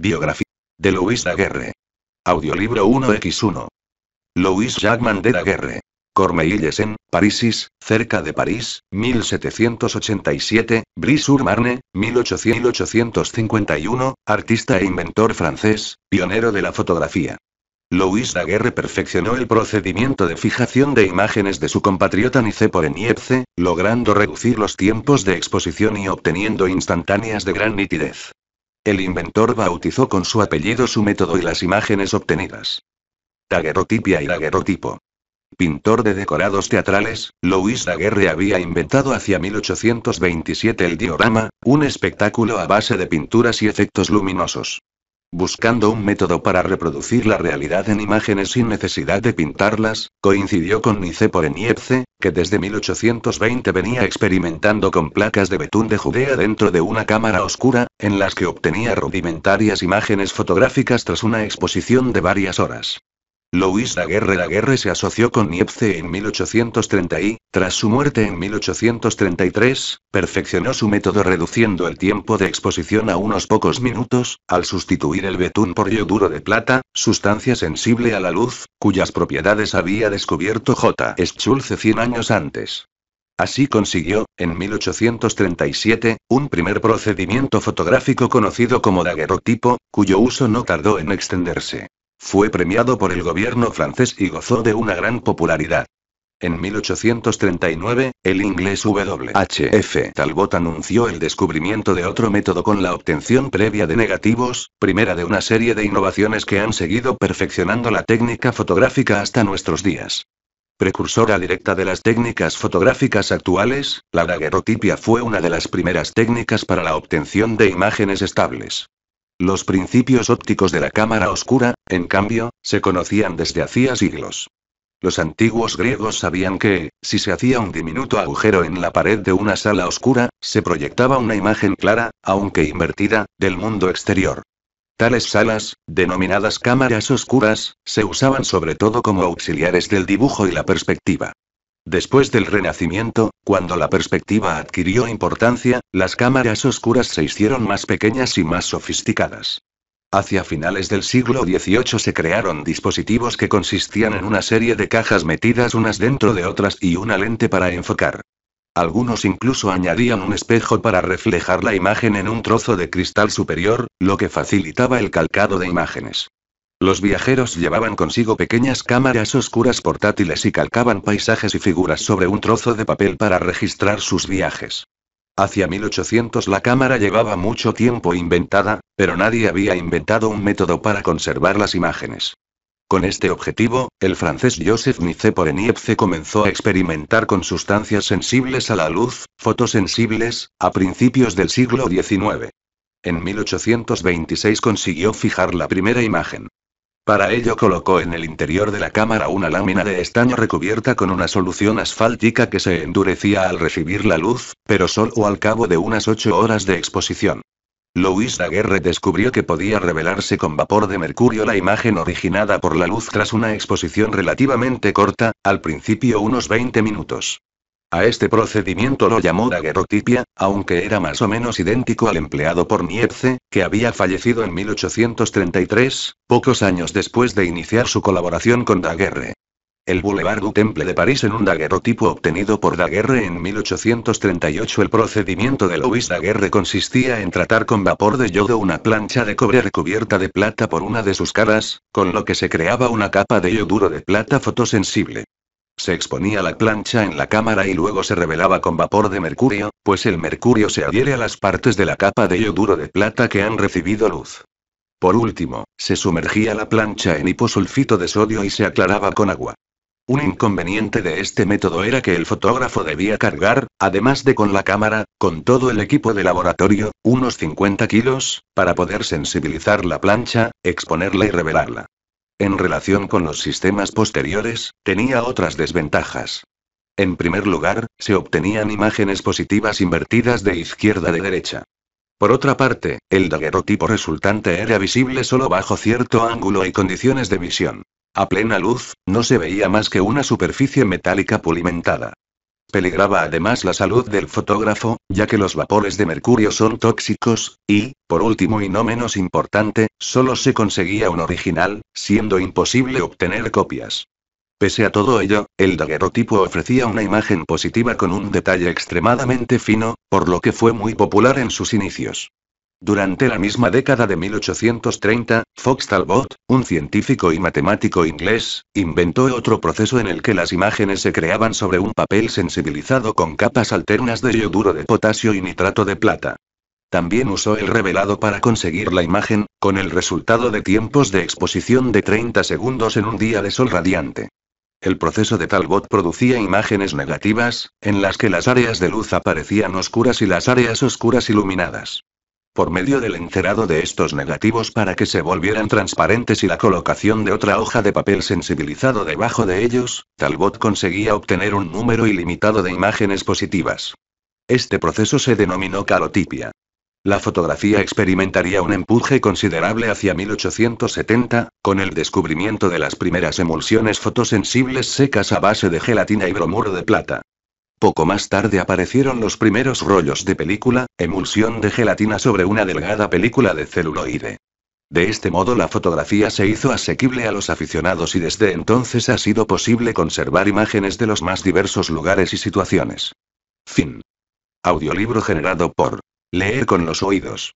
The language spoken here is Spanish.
Biografía. De Louis Daguerre. Audiolibro 1x1. Louis Jacman de Daguerre. Cormeilles en, Parisis, cerca de París, 1787, Brissur sur marne 1851, artista e inventor francés, pionero de la fotografía. Louis Daguerre perfeccionó el procedimiento de fijación de imágenes de su compatriota Nice por Niepce, logrando reducir los tiempos de exposición y obteniendo instantáneas de gran nitidez. El inventor bautizó con su apellido su método y las imágenes obtenidas. Daguerrotipia y daguerrotipo. Pintor de decorados teatrales, Louis Daguerre había inventado hacia 1827 el diorama, un espectáculo a base de pinturas y efectos luminosos. Buscando un método para reproducir la realidad en imágenes sin necesidad de pintarlas, Coincidió con Nicepo en Niepce, que desde 1820 venía experimentando con placas de betún de Judea dentro de una cámara oscura, en las que obtenía rudimentarias imágenes fotográficas tras una exposición de varias horas. Louis Daguerre Daguerre se asoció con Niepce en 1830 y, tras su muerte en 1833, perfeccionó su método reduciendo el tiempo de exposición a unos pocos minutos, al sustituir el betún por yoduro de plata, sustancia sensible a la luz, cuyas propiedades había descubierto J. Schulze 100 años antes. Así consiguió, en 1837, un primer procedimiento fotográfico conocido como daguerrotipo, cuyo uso no tardó en extenderse. Fue premiado por el gobierno francés y gozó de una gran popularidad. En 1839, el inglés W.H.F. Talbot anunció el descubrimiento de otro método con la obtención previa de negativos, primera de una serie de innovaciones que han seguido perfeccionando la técnica fotográfica hasta nuestros días. Precursora directa de las técnicas fotográficas actuales, la daguerrotipia fue una de las primeras técnicas para la obtención de imágenes estables. Los principios ópticos de la cámara oscura, en cambio, se conocían desde hacía siglos. Los antiguos griegos sabían que, si se hacía un diminuto agujero en la pared de una sala oscura, se proyectaba una imagen clara, aunque invertida, del mundo exterior. Tales salas, denominadas cámaras oscuras, se usaban sobre todo como auxiliares del dibujo y la perspectiva. Después del Renacimiento, cuando la perspectiva adquirió importancia, las cámaras oscuras se hicieron más pequeñas y más sofisticadas. Hacia finales del siglo XVIII se crearon dispositivos que consistían en una serie de cajas metidas unas dentro de otras y una lente para enfocar. Algunos incluso añadían un espejo para reflejar la imagen en un trozo de cristal superior, lo que facilitaba el calcado de imágenes. Los viajeros llevaban consigo pequeñas cámaras oscuras portátiles y calcaban paisajes y figuras sobre un trozo de papel para registrar sus viajes. Hacia 1800 la cámara llevaba mucho tiempo inventada, pero nadie había inventado un método para conservar las imágenes. Con este objetivo, el francés Joseph por Niepce comenzó a experimentar con sustancias sensibles a la luz, fotosensibles, a principios del siglo XIX. En 1826 consiguió fijar la primera imagen. Para ello colocó en el interior de la cámara una lámina de estaño recubierta con una solución asfáltica que se endurecía al recibir la luz, pero solo al cabo de unas ocho horas de exposición. Louis Daguerre descubrió que podía revelarse con vapor de mercurio la imagen originada por la luz tras una exposición relativamente corta, al principio unos 20 minutos. A este procedimiento lo llamó daguerrotipia, aunque era más o menos idéntico al empleado por Niepce, que había fallecido en 1833, pocos años después de iniciar su colaboración con Daguerre. El Boulevard du Temple de París en un daguerrotipo obtenido por Daguerre en 1838. El procedimiento de Louis Daguerre consistía en tratar con vapor de yodo una plancha de cobre recubierta de plata por una de sus caras, con lo que se creaba una capa de yoduro de plata fotosensible. Se exponía la plancha en la cámara y luego se revelaba con vapor de mercurio, pues el mercurio se adhiere a las partes de la capa de yoduro de plata que han recibido luz. Por último, se sumergía la plancha en hiposulfito de sodio y se aclaraba con agua. Un inconveniente de este método era que el fotógrafo debía cargar, además de con la cámara, con todo el equipo de laboratorio, unos 50 kilos, para poder sensibilizar la plancha, exponerla y revelarla. En relación con los sistemas posteriores, tenía otras desventajas. En primer lugar, se obtenían imágenes positivas invertidas de izquierda a derecha. Por otra parte, el daguerrotipo resultante era visible solo bajo cierto ángulo y condiciones de visión. A plena luz, no se veía más que una superficie metálica pulimentada. Peligraba además la salud del fotógrafo, ya que los vapores de mercurio son tóxicos, y, por último y no menos importante, solo se conseguía un original, siendo imposible obtener copias. Pese a todo ello, el daguerrotipo ofrecía una imagen positiva con un detalle extremadamente fino, por lo que fue muy popular en sus inicios. Durante la misma década de 1830, Fox Talbot, un científico y matemático inglés, inventó otro proceso en el que las imágenes se creaban sobre un papel sensibilizado con capas alternas de yoduro de potasio y nitrato de plata. También usó el revelado para conseguir la imagen, con el resultado de tiempos de exposición de 30 segundos en un día de sol radiante. El proceso de Talbot producía imágenes negativas, en las que las áreas de luz aparecían oscuras y las áreas oscuras iluminadas por medio del encerado de estos negativos para que se volvieran transparentes y la colocación de otra hoja de papel sensibilizado debajo de ellos, Talbot conseguía obtener un número ilimitado de imágenes positivas. Este proceso se denominó calotipia. La fotografía experimentaría un empuje considerable hacia 1870, con el descubrimiento de las primeras emulsiones fotosensibles secas a base de gelatina y bromuro de plata. Poco más tarde aparecieron los primeros rollos de película, emulsión de gelatina sobre una delgada película de celuloide. De este modo la fotografía se hizo asequible a los aficionados y desde entonces ha sido posible conservar imágenes de los más diversos lugares y situaciones. Fin. Audiolibro generado por Leer con los oídos.